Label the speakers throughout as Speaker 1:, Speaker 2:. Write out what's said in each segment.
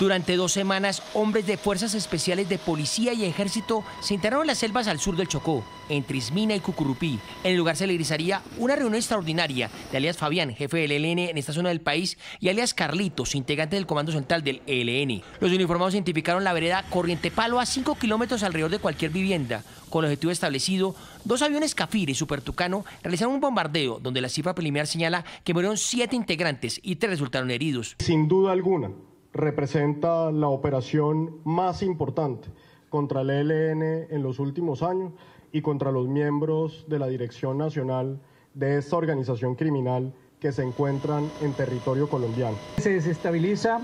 Speaker 1: Durante dos semanas, hombres de fuerzas especiales de policía y ejército se internaron en las selvas al sur del Chocó, entre Ismina y Cucurupí. En el lugar se realizaría una reunión extraordinaria de alias Fabián, jefe del ELN en esta zona del país, y alias Carlitos, integrante del Comando Central del ELN. Los uniformados identificaron la vereda Corriente Palo a 5 kilómetros alrededor de cualquier vivienda. Con el objetivo establecido, dos aviones Cafir y Super Tucano realizaron un bombardeo donde la cifra preliminar señala que murieron siete integrantes y tres resultaron heridos. Sin duda alguna,
Speaker 2: representa la operación más importante contra el ELN en los últimos años y contra los miembros de la Dirección Nacional de esta organización criminal que se encuentran en territorio colombiano. Se desestabiliza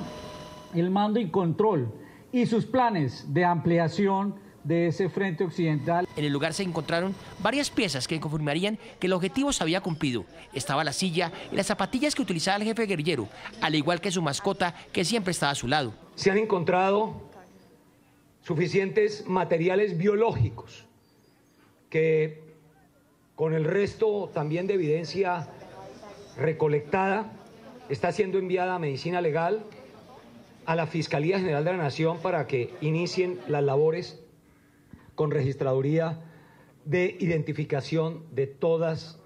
Speaker 2: el mando y control y sus planes de ampliación de ese frente
Speaker 1: occidental. En el lugar se encontraron varias piezas que confirmarían que el objetivo se había cumplido. Estaba la silla y las zapatillas que utilizaba el jefe guerrillero, al igual que su mascota que siempre estaba a su lado.
Speaker 2: Se han encontrado suficientes materiales biológicos que con el resto también de evidencia recolectada está siendo enviada a medicina legal a la Fiscalía General de la Nación para que inicien las labores con registraduría de identificación de todas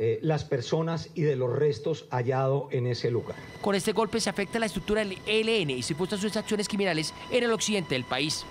Speaker 2: eh, las personas y de los restos hallados en ese lugar.
Speaker 1: Con este golpe se afecta la estructura del ELN y se impulsan sus acciones criminales en el occidente del país.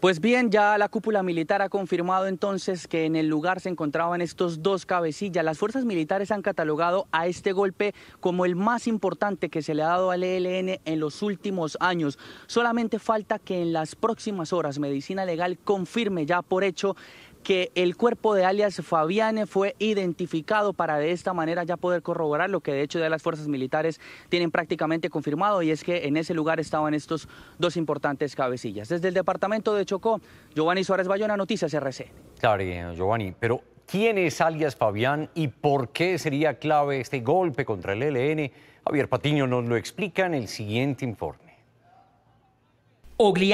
Speaker 3: Pues bien, ya la cúpula militar ha confirmado entonces que en el lugar se encontraban estos dos cabecillas. Las fuerzas militares han catalogado a este golpe como el más importante que se le ha dado al ELN en los últimos años. Solamente falta que en las próximas horas Medicina Legal confirme ya por hecho que el cuerpo de alias Fabiane fue identificado para de esta manera ya poder corroborar lo que de hecho ya las fuerzas militares tienen prácticamente confirmado y es que en ese lugar estaban estos dos importantes cabecillas. Desde el departamento de chocó. Giovanni Suárez Bayona, Noticias RC.
Speaker 2: Claro, Giovanni, pero ¿quién es alias Fabián y por qué sería clave este golpe contra el LN? Javier Patiño nos lo explica en el siguiente
Speaker 1: informe.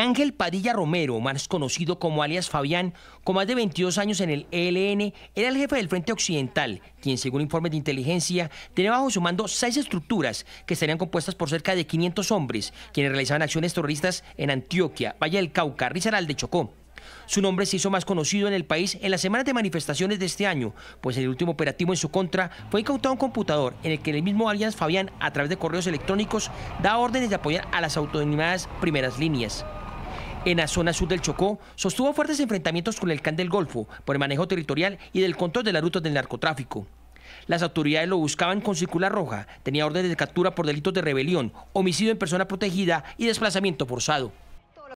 Speaker 1: Ángel Padilla Romero, más conocido como alias Fabián, con más de 22 años en el ELN, era el jefe del Frente Occidental, quien según informes de inteligencia tenía bajo su mando seis estructuras que estarían compuestas por cerca de 500 hombres, quienes realizaban acciones terroristas en Antioquia, Valle del Cauca, Rizaral de Chocó. Su nombre se hizo más conocido en el país en las semanas de manifestaciones de este año, pues el último operativo en su contra fue incautado un computador en el que el mismo alias Fabián, a través de correos electrónicos, da órdenes de apoyar a las autodenominadas primeras líneas. En la zona sur del Chocó, sostuvo fuertes enfrentamientos con el CAN del Golfo por el manejo territorial y del control de las rutas del narcotráfico. Las autoridades lo buscaban con circular roja, tenía órdenes de captura por delitos de rebelión, homicidio en persona protegida y desplazamiento forzado.